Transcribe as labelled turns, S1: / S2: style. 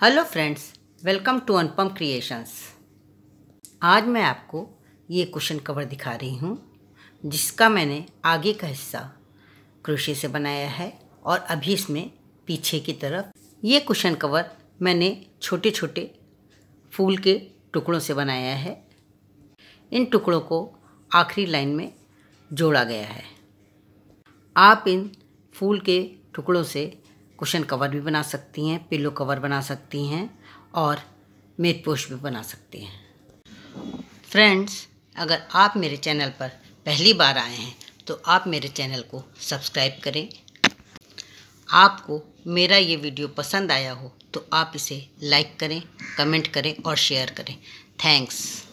S1: hello friends welcome to Anupam creations आज मैं आपको ये कुशन कवर दिखा रही हूँ जिसका मैंने आगे का हिस्सा क्रोशे से बनाया है और अभी इसमें पीछे की तरफ ये कुशन कवर मैंने छोटे छोटे फूल के टुकड़ों से बनाया है इन टुकड़ों को आखिरी लाइन में जोड़ा गया है आप इन फूल के टुकड़ों से कुशन कवर भी बना सकती हैं पिलो कवर बना सकती हैं और मेट भी बना सकती हैं फ्रेंड्स अगर आप मेरे चैनल पर पहली बार आए हैं तो आप मेरे चैनल को सब्सक्राइब करें आपको मेरा ये वीडियो पसंद आया हो तो आप इसे लाइक करें कमेंट करें और शेयर करें थैंक्स